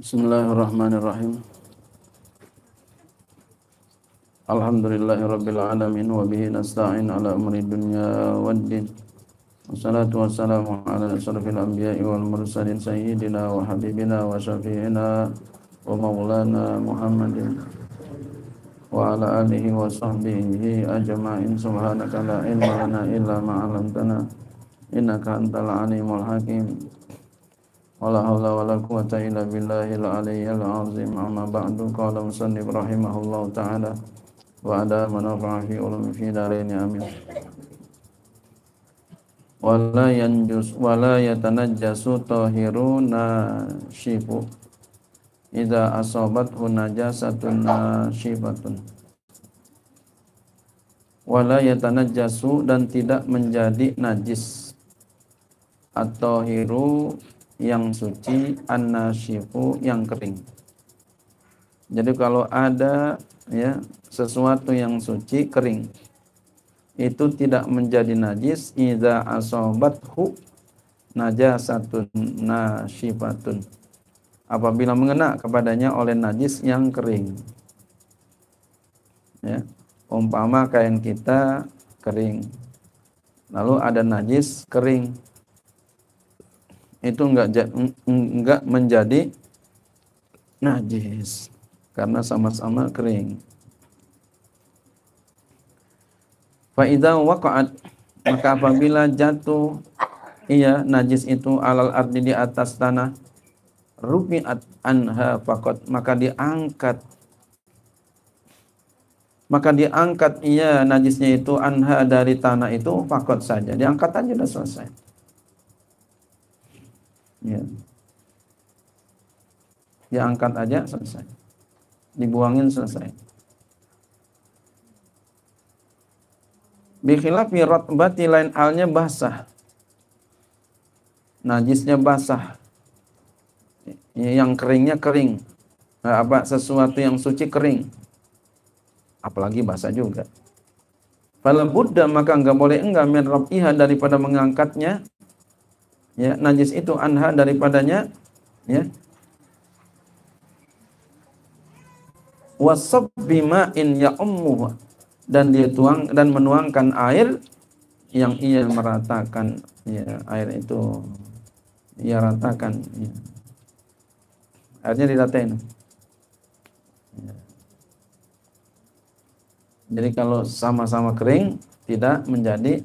Bismillahirrahmanirrahim. Alhamdulillahi rabbil wa nasta'in ala umri dunya waddin. Wassalatu wassalamu ala asrafil anbiya'i wal mursalin sayyidina wa habibina wa syafi'ina wa maulana Muhammadin wa ala alihi wa sahbihi ajma'in subhanaka la ilma illa ma innaka antal alimul hakim. ولا حول ولا قوة إلا بالله العلي العظيم أما بعد قال مصنف رحمه الله تعالى وعلى من نفع في علوم في دارين آمين ولا ينجس ولا يتنجس طاهر ناشف إذا أصابته نجاسة ناشفة wala yatanajjasu dan tidak menjadi najis atau hiru yang suci, an yang kering. Jadi kalau ada ya sesuatu yang suci kering itu tidak menjadi najis idza asobathu najasatun nasyifatun apabila mengena kepadanya oleh najis yang kering. Ya, umpama kain kita kering. Lalu ada najis kering itu enggak enggak menjadi najis karena sama-sama kering. idza waqa'at maka apabila jatuh iya najis itu alal ardi di atas tanah rubiat anha faqat maka diangkat maka diangkat iya najisnya itu anha dari tanah itu fakot saja diangkat aja sudah selesai Ya. Dia ya, angkat aja selesai. Dibuangin selesai. mirat bati lain alnya basah. Najisnya basah. Ya, yang keringnya kering. Nah, apa sesuatu yang suci kering. Apalagi basah juga. Kalau Buddha maka enggak boleh enggak menrob iha daripada mengangkatnya ya najis itu anha daripadanya ya wasab in ya dan dia tuang dan menuangkan air yang ia meratakan ya air itu ia ratakan ya. airnya diratain ya. jadi kalau sama-sama kering tidak menjadi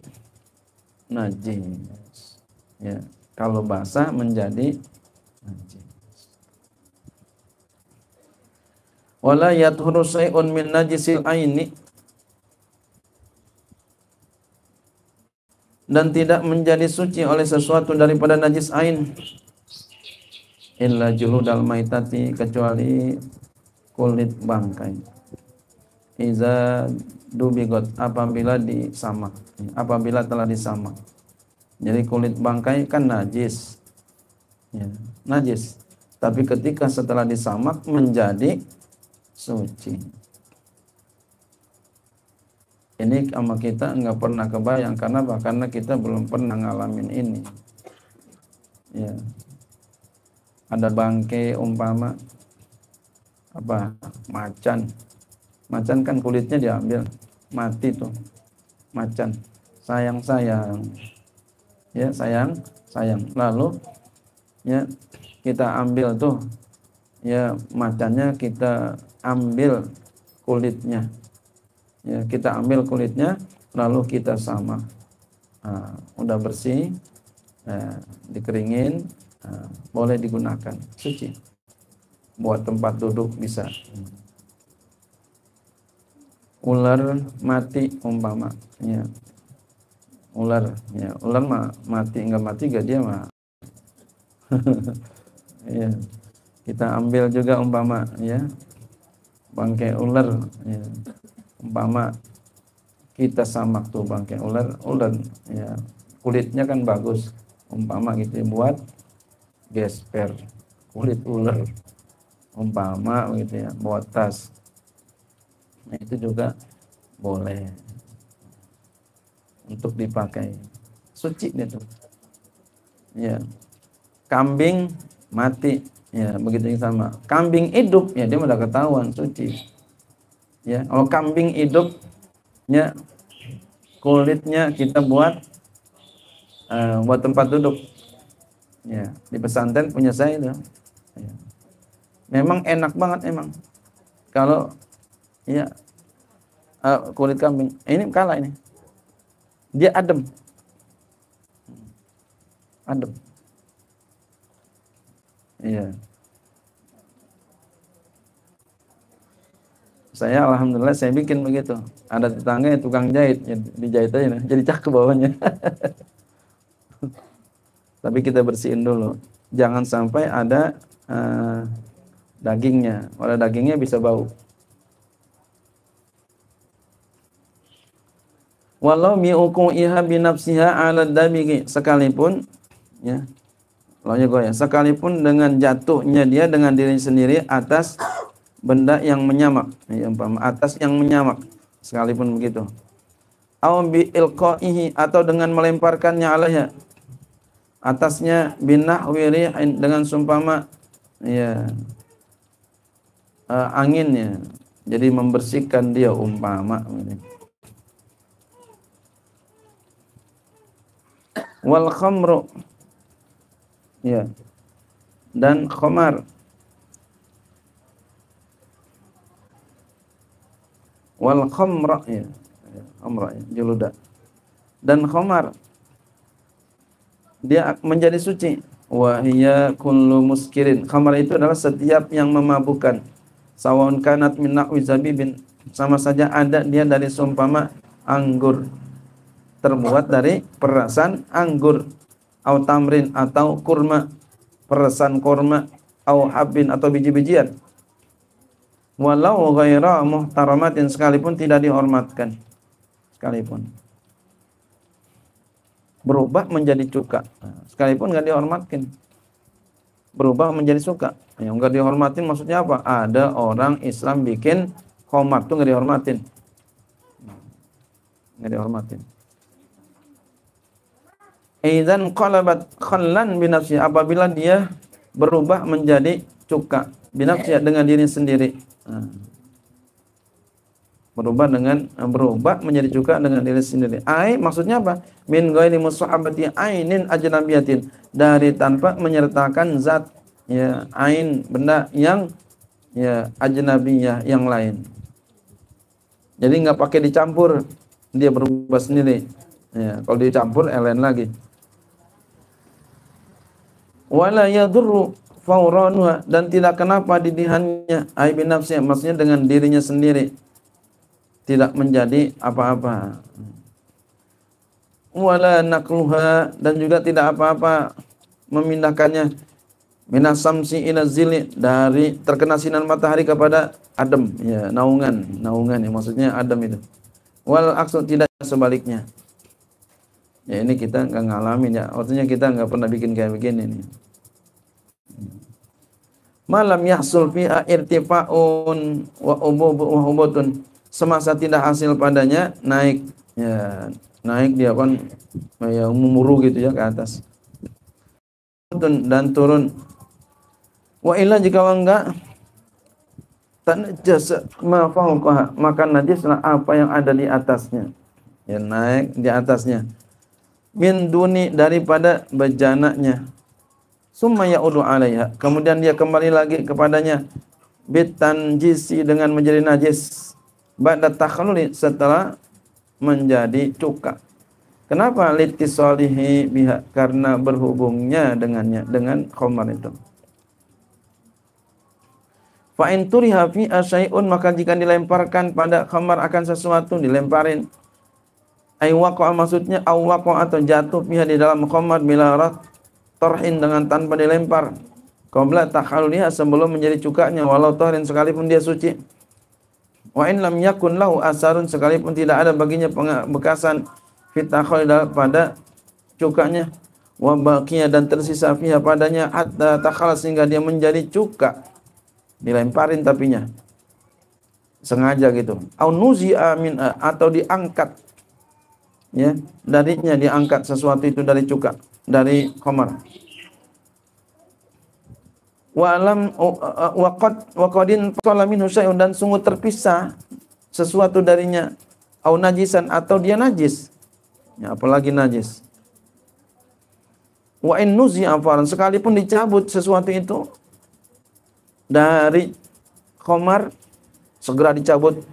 najis ya kalau basah menjadi najis. Wala yathuru min najisil aini dan tidak menjadi suci oleh sesuatu daripada najis ain illa juludal maitati kecuali kulit bangkai iza dubigot apabila disamak apabila telah disamak jadi kulit bangkai kan najis. Ya, najis. Tapi ketika setelah disamak menjadi suci. Ini sama kita nggak pernah kebayang karena bahkan kita belum pernah ngalamin ini. Ya. Ada bangkai umpama apa macan. Macan kan kulitnya diambil mati tuh macan sayang sayang ya sayang sayang lalu ya kita ambil tuh ya macannya kita ambil kulitnya ya kita ambil kulitnya lalu kita sama nah, udah bersih nah, dikeringin nah, boleh digunakan suci buat tempat duduk bisa ular mati umpama ya ular ya ular mah mati enggak mati gak dia mah ya kita ambil juga umpama ya bangkai ular ya. umpama kita sama tuh bangkai ular ular ya kulitnya kan bagus umpama kita gitu, buat gesper kulit ular umpama gitu ya buat tas nah, itu juga boleh untuk dipakai. Suci dia tuh. Ya. Kambing mati, ya begitu yang sama. Kambing hidup, ya dia udah ketahuan suci. Ya, kalau kambing hidupnya kulitnya kita buat uh, buat tempat duduk. Ya, di pesantren punya saya itu. Ya. Memang enak banget emang. Kalau ya uh, kulit kambing, ini kalah ini dia adem. Adem. Iya. Saya alhamdulillah saya bikin begitu. Ada tetangga yang tukang jahit, ya, dijahit aja nih jadi cakep bawahnya. Tapi kita bersihin dulu. Jangan sampai ada uh, dagingnya. Kalau dagingnya bisa bau. walau bi uquiha bi 'ala damigi sekalipun ya launya ya sekalipun dengan jatuhnya dia dengan diri sendiri atas benda yang menyamak ya umpama atas yang menyamak sekalipun begitu au bi ilqaihi atau dengan melemparkannya alaiha atasnya binah wiri dengan sumpama ya uh, anginnya jadi membersihkan dia umpama gitu wal khamru ya dan khamar wal khamra ya khamra ya jeluda dan khamar dia menjadi suci wahia kullu muskirin khamar itu adalah setiap yang memabukkan sawon kanat min nahwi sama saja ada dia dari sumpama anggur terbuat dari perasan anggur atau tamrin atau kurma perasan kurma atau habbin atau biji-bijian walau ghaira muhtaramatin sekalipun tidak dihormatkan sekalipun berubah menjadi cuka sekalipun nggak dihormatin berubah menjadi suka yang nggak dihormatin maksudnya apa ada orang Islam bikin khomar tuh nggak dihormatin nggak dihormatin Aidan qalabat khallan binafsi apabila dia berubah menjadi cuka binafsi eh. dengan diri sendiri. Ah. Berubah dengan eh, berubah menjadi cuka dengan diri sendiri. Ai maksudnya apa? Min ghairi musahabati ainin ajnabiyatin dari tanpa menyertakan zat ya ain benda yang ya ajnabiyah yang lain. Jadi nggak pakai dicampur, dia berubah sendiri. Ya, kalau dicampur elen lagi wala yadurru fauranuha dan tidak kenapa didihannya aibin nafsnya maksudnya dengan dirinya sendiri tidak menjadi apa-apa wala nakluha dan juga tidak apa-apa memindahkannya minasamsi ila zili dari terkena sinar matahari kepada adem ya naungan naungan ya maksudnya adem itu wal aksu tidak sebaliknya ya ini kita nggak ngalamin ya artinya kita nggak pernah bikin kayak begini nih malam yahsul fiha irtifaun wa ubutun semasa tidak hasil padanya naik ya naik dia kan ya umuru gitu ya ke atas dan turun wa illa jika enggak tanajas ma fawqaha maka najislah apa yang ada di atasnya ya naik di atasnya min duni daripada bejanaknya summa ya'udu 'alaiha. Kemudian dia kembali lagi kepadanya bitanjisi dengan menjadi najis. Ba'da takhluli setelah menjadi cuka. Kenapa litisolihi biha? Karena berhubungnya dengannya dengan khomar itu. Fa'in turiha fi asyai'un maka jika dilemparkan pada khamar akan sesuatu dilemparin. Ay waqa'a maksudnya aw atau jatuh fiha di dalam khamar bila rat torhin dengan tanpa dilempar qabla lihat sebelum menjadi cukaknya walau torhin sekalipun dia suci wa in lam yakun lahu asarun sekalipun tidak ada baginya bekasan fitakhol pada cukaknya wa baqiya dan tersisa fiha padanya hatta takhal sehingga dia menjadi cuka dilemparin tapinya sengaja gitu au atau diangkat ya darinya diangkat sesuatu itu dari cuka dari khamar wa oh, eh, eh, waqad wa qala minhu dan sungguh terpisah sesuatu darinya au najisan atau dia najis ya apalagi najis wa in afaran, sekalipun dicabut sesuatu itu dari khamar segera dicabut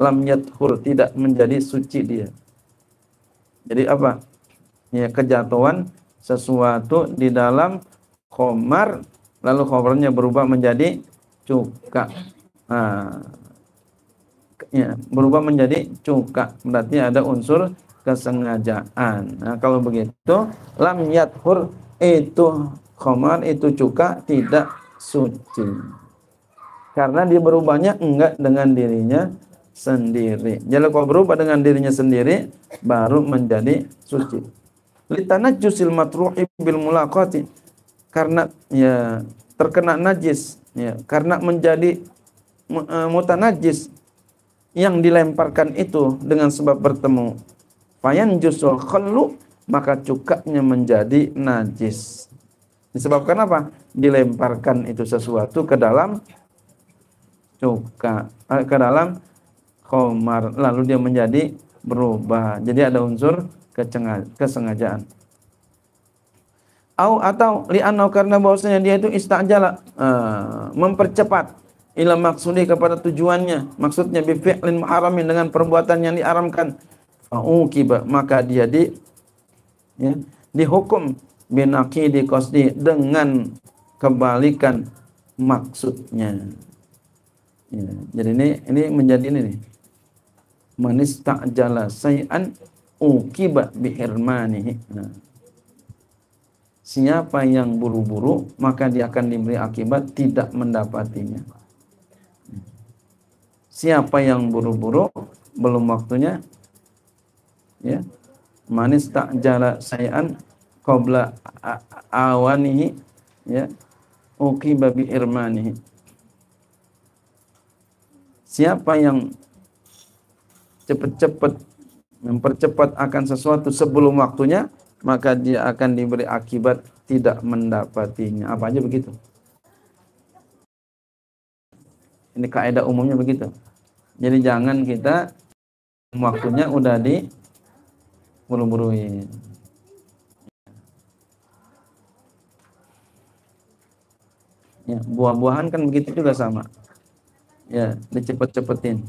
lam yathur tidak menjadi suci dia. Jadi apa? Ya kejatuhan sesuatu di dalam khomar lalu khomarnya berubah menjadi cuka. Nah, ya, berubah menjadi cuka berarti ada unsur kesengajaan. Nah, kalau begitu lam yathur itu khomar itu cuka tidak suci. Karena dia berubahnya enggak dengan dirinya sendiri. jadi kalau berubah dengan dirinya sendiri baru menjadi suci. Litana jusil matruhi bil mulaqati karena ya terkena najis ya karena menjadi e, muta najis yang dilemparkan itu dengan sebab bertemu fayan jusul khallu maka cukaknya menjadi najis disebabkan apa dilemparkan itu sesuatu ke dalam cuka eh, ke dalam komar lalu dia menjadi berubah jadi ada unsur kesengajaan au atau li'anau karena bahwasanya dia itu istajala uh, mempercepat ila maksudnya kepada tujuannya maksudnya bi fi'lin muharramin dengan perbuatan yang diaramkan fa'ukiba maka dia di ya, dihukum di qasdi dengan kebalikan maksudnya ya, jadi ini ini menjadi ini nih manistajala say'an ukibat bihirmanihi. Nah. Siapa yang buru-buru maka dia akan diberi akibat tidak mendapatinya. Siapa yang buru-buru belum waktunya ya manis tak jala sayan kobla awanihi ya uki babi irmanihi siapa yang cepat-cepat mempercepat akan sesuatu sebelum waktunya, maka dia akan diberi akibat tidak mendapatinya. Apa aja begitu? Ini kaidah umumnya begitu. Jadi jangan kita waktunya udah di buru-buruin. Ya, buah-buahan kan begitu juga sama. Ya, dicepet-cepetin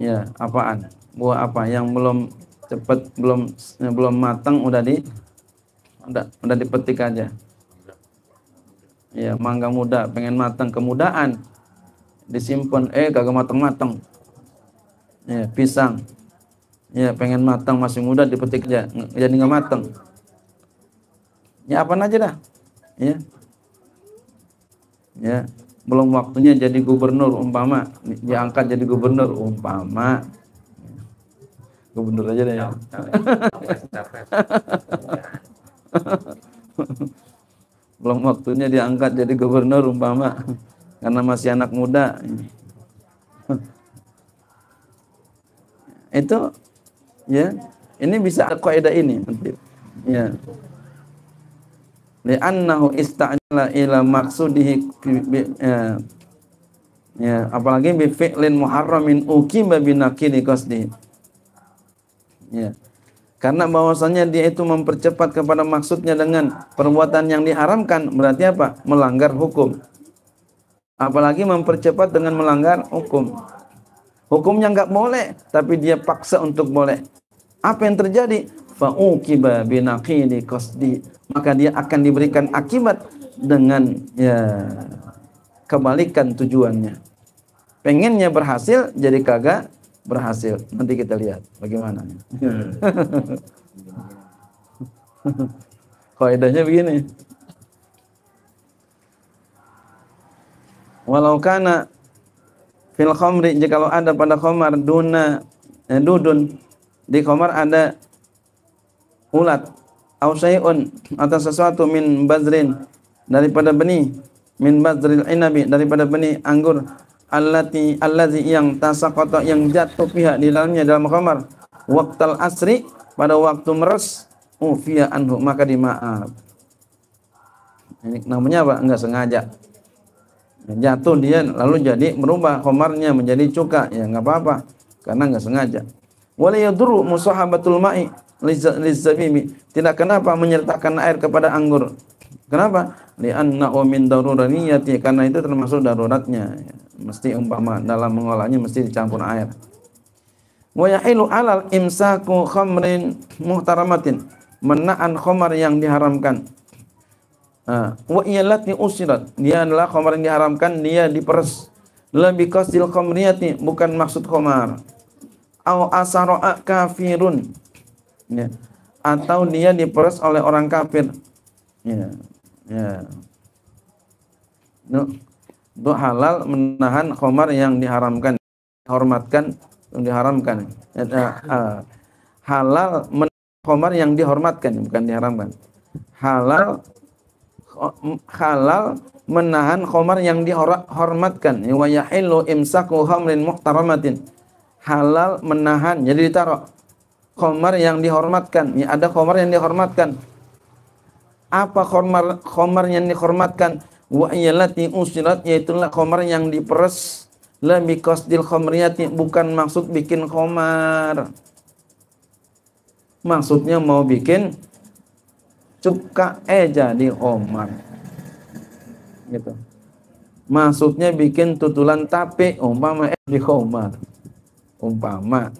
ya apaan buah apa yang belum cepat belum belum matang udah di udah, udah dipetik aja ya mangga muda pengen matang kemudaan disimpan eh kagak matang-matang ya pisang ya pengen matang masih muda dipetik aja jadi nggak matang ya apa aja dah ya ya belum waktunya jadi gubernur umpama diangkat jadi gubernur umpama gubernur aja deh ya belum waktunya diangkat jadi gubernur umpama karena masih anak muda itu ya ini bisa kaidah ini ya li'annahu ista'jala ila maqsudihi ya, ya apalagi bi fi'lin muharramin uqima bi qasdihi ya karena bahwasanya dia itu mempercepat kepada maksudnya dengan perbuatan yang diharamkan berarti apa melanggar hukum apalagi mempercepat dengan melanggar hukum hukumnya nggak boleh tapi dia paksa untuk boleh apa yang terjadi fa'uqiba binaqidi qasdi maka dia akan diberikan akibat dengan ya kebalikan tujuannya pengennya berhasil jadi kagak berhasil nanti kita lihat bagaimana kaidahnya begini walau kana fil khamri jikalau ada pada khamar duna eh, dudun di khamar ada ulat au syai'un atau sesuatu min bazrin daripada benih min bazril inabi daripada benih anggur allati allazi yang tasaqata yang jatuh pihak di dalamnya dalam khamar waqtal asri pada waktu meres ufiya uh, anhu maka dimaaf ini namanya apa enggak sengaja jatuh dia lalu jadi merubah komarnya menjadi cuka ya nggak apa-apa karena nggak sengaja wala yadurru musahabatul ma'i lizamimi tidak kenapa menyertakan air kepada anggur kenapa anna min daruraniyati karena itu termasuk daruratnya mesti umpama dalam mengolahnya mesti dicampur air wa yahilu alal imsaku khamrin muhtaramatin menaan khamar yang diharamkan wa iyalati usirat dia adalah khamar yang diharamkan dia diperes lebih qasil khamriyati bukan maksud khamar au asara kafirun ya. atau dia diperes oleh orang kafir ya ya no. untuk halal menahan khomar yang diharamkan hormatkan yang diharamkan ya, ya ah. halal menahan khomar yang dihormatkan bukan diharamkan halal halal menahan khomar yang dihormatkan wa yahillu imsaku khamrin muhtaramatin halal menahan jadi ditaruh khomar yang dihormatkan. Ya, ada khomar yang dihormatkan. Apa khomar khomar yang dihormatkan? Wa yallati usilat yaitulah khomar yang diperes la biqasdil khomriyati bukan maksud bikin khomar. Maksudnya mau bikin cuka eh jadi khomar. Gitu. Maksudnya bikin tutulan tape umpama eh di khomar. Umpama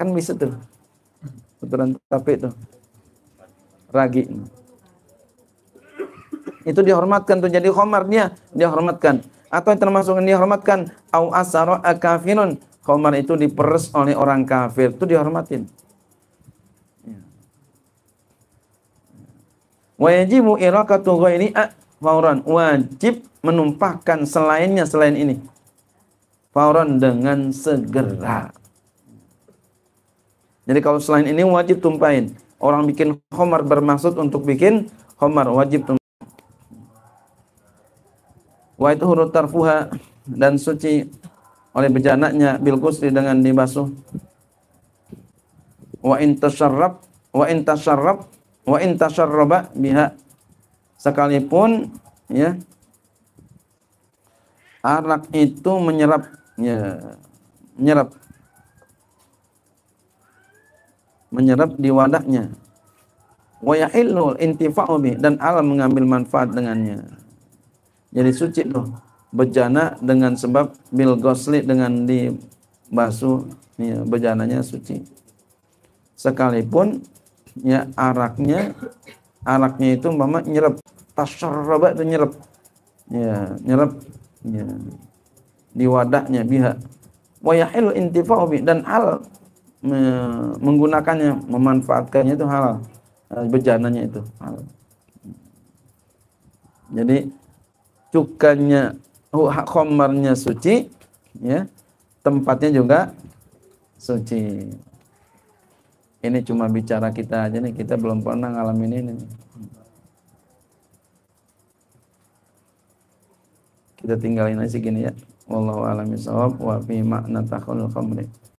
Kan bisa tuh. putaran tapi tuh. Ragi. Itu dihormatkan tuh. Jadi khomarnya dihormatkan. Atau yang termasuk yang dihormatkan. Au asaro kafirun Khomar itu diperes oleh orang kafir. Itu dihormatin. Ya. Wajibu irakatu ghairi fauran. Wajib menumpahkan selainnya selain ini. Fauran dengan segera. Jadi kalau selain ini wajib tumpahin. Orang bikin homar bermaksud untuk bikin homar wajib tumpahin. Wa itu huruf tarfuha dan suci oleh bejanaknya bil kusri dengan dibasuh. Wa intasarrab wa intasarrab wa intasarraba biha sekalipun ya arak itu menyerap ya menyerap menyerap di wadahnya dan alam mengambil manfaat dengannya jadi suci tuh bejana dengan sebab bil gosli dengan dibasuh ya, bejananya suci sekalipun ya araknya araknya itu mama nyerap tasarraba itu nyerap ya nyerap ya di wadahnya biha dan al menggunakannya, memanfaatkannya itu halal. Eh, bejananya itu halal. Jadi cukanya khomarnya suci, ya. Tempatnya juga suci. Ini cuma bicara kita aja nih, kita belum pernah ngalamin ini. Kita tinggalin aja gini ya. Wallahu a'lam bishawab wa fi ma'na takhulul khamri.